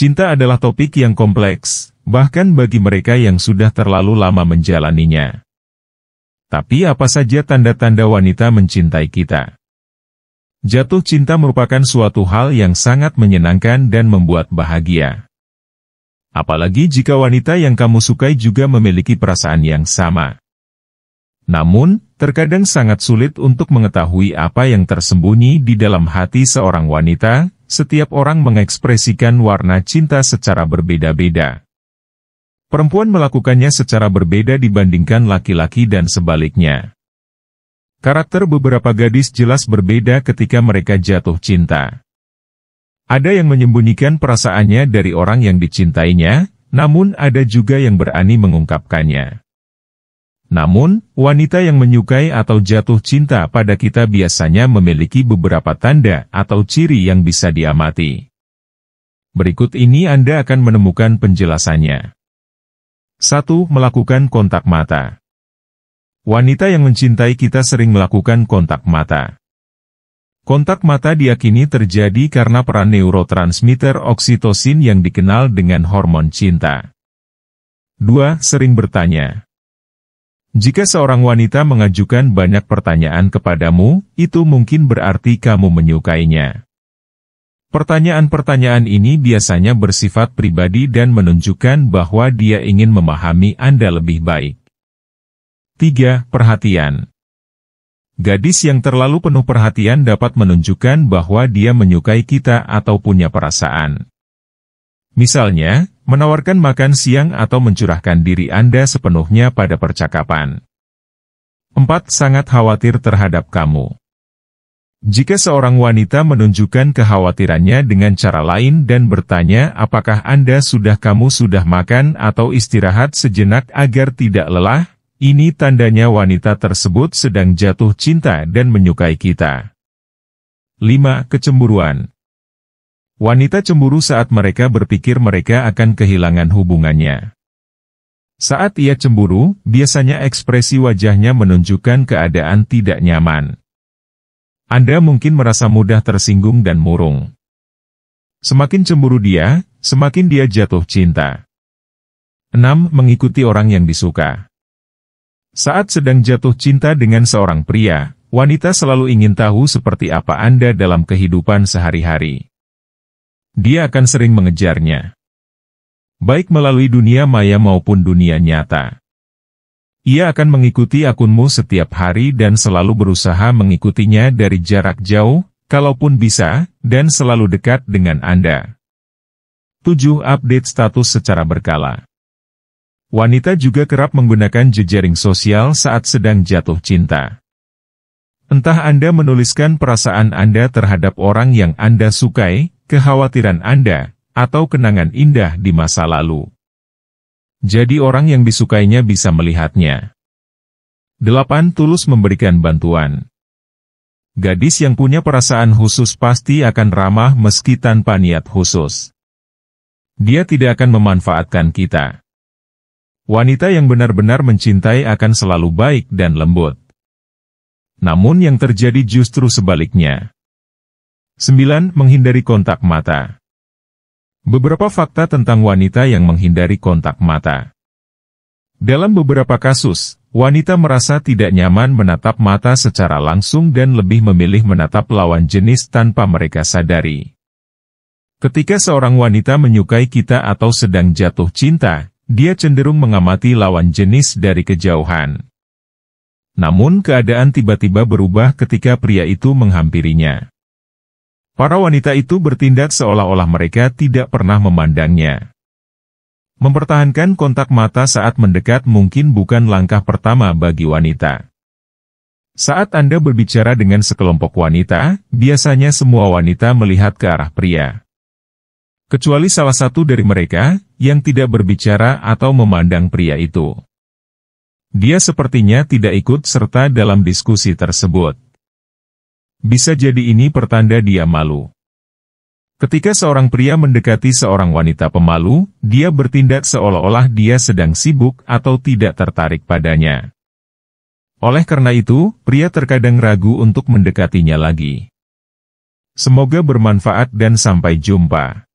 Cinta adalah topik yang kompleks, bahkan bagi mereka yang sudah terlalu lama menjalaninya. Tapi apa saja tanda-tanda wanita mencintai kita? Jatuh cinta merupakan suatu hal yang sangat menyenangkan dan membuat bahagia. Apalagi jika wanita yang kamu sukai juga memiliki perasaan yang sama. Namun, terkadang sangat sulit untuk mengetahui apa yang tersembunyi di dalam hati seorang wanita setiap orang mengekspresikan warna cinta secara berbeda-beda. Perempuan melakukannya secara berbeda dibandingkan laki-laki dan sebaliknya. Karakter beberapa gadis jelas berbeda ketika mereka jatuh cinta. Ada yang menyembunyikan perasaannya dari orang yang dicintainya, namun ada juga yang berani mengungkapkannya. Namun, wanita yang menyukai atau jatuh cinta pada kita biasanya memiliki beberapa tanda atau ciri yang bisa diamati. Berikut ini Anda akan menemukan penjelasannya. 1. Melakukan kontak mata. Wanita yang mencintai kita sering melakukan kontak mata. Kontak mata diakini terjadi karena peran neurotransmitter oksitosin yang dikenal dengan hormon cinta. 2. Sering bertanya. Jika seorang wanita mengajukan banyak pertanyaan kepadamu, itu mungkin berarti kamu menyukainya. Pertanyaan-pertanyaan ini biasanya bersifat pribadi dan menunjukkan bahwa dia ingin memahami Anda lebih baik. 3. Perhatian Gadis yang terlalu penuh perhatian dapat menunjukkan bahwa dia menyukai kita atau punya perasaan. Misalnya, menawarkan makan siang atau mencurahkan diri Anda sepenuhnya pada percakapan. 4. Sangat khawatir terhadap kamu. Jika seorang wanita menunjukkan kekhawatirannya dengan cara lain dan bertanya apakah Anda sudah kamu sudah makan atau istirahat sejenak agar tidak lelah, ini tandanya wanita tersebut sedang jatuh cinta dan menyukai kita. 5. Kecemburuan Wanita cemburu saat mereka berpikir mereka akan kehilangan hubungannya. Saat ia cemburu, biasanya ekspresi wajahnya menunjukkan keadaan tidak nyaman. Anda mungkin merasa mudah tersinggung dan murung. Semakin cemburu dia, semakin dia jatuh cinta. 6. Mengikuti orang yang disuka. Saat sedang jatuh cinta dengan seorang pria, wanita selalu ingin tahu seperti apa Anda dalam kehidupan sehari-hari dia akan sering mengejarnya. Baik melalui dunia maya maupun dunia nyata. Ia akan mengikuti akunmu setiap hari dan selalu berusaha mengikutinya dari jarak jauh, kalaupun bisa, dan selalu dekat dengan Anda. 7. Update status secara berkala. Wanita juga kerap menggunakan jejaring sosial saat sedang jatuh cinta. Entah Anda menuliskan perasaan Anda terhadap orang yang Anda sukai, kekhawatiran Anda, atau kenangan indah di masa lalu. Jadi orang yang disukainya bisa melihatnya. 8. Tulus memberikan bantuan. Gadis yang punya perasaan khusus pasti akan ramah meski tanpa niat khusus. Dia tidak akan memanfaatkan kita. Wanita yang benar-benar mencintai akan selalu baik dan lembut. Namun yang terjadi justru sebaliknya. 9. Menghindari kontak mata. Beberapa fakta tentang wanita yang menghindari kontak mata. Dalam beberapa kasus, wanita merasa tidak nyaman menatap mata secara langsung dan lebih memilih menatap lawan jenis tanpa mereka sadari. Ketika seorang wanita menyukai kita atau sedang jatuh cinta, dia cenderung mengamati lawan jenis dari kejauhan. Namun keadaan tiba-tiba berubah ketika pria itu menghampirinya. Para wanita itu bertindak seolah-olah mereka tidak pernah memandangnya. Mempertahankan kontak mata saat mendekat mungkin bukan langkah pertama bagi wanita. Saat Anda berbicara dengan sekelompok wanita, biasanya semua wanita melihat ke arah pria. Kecuali salah satu dari mereka, yang tidak berbicara atau memandang pria itu. Dia sepertinya tidak ikut serta dalam diskusi tersebut. Bisa jadi ini pertanda dia malu. Ketika seorang pria mendekati seorang wanita pemalu, dia bertindak seolah-olah dia sedang sibuk atau tidak tertarik padanya. Oleh karena itu, pria terkadang ragu untuk mendekatinya lagi. Semoga bermanfaat dan sampai jumpa.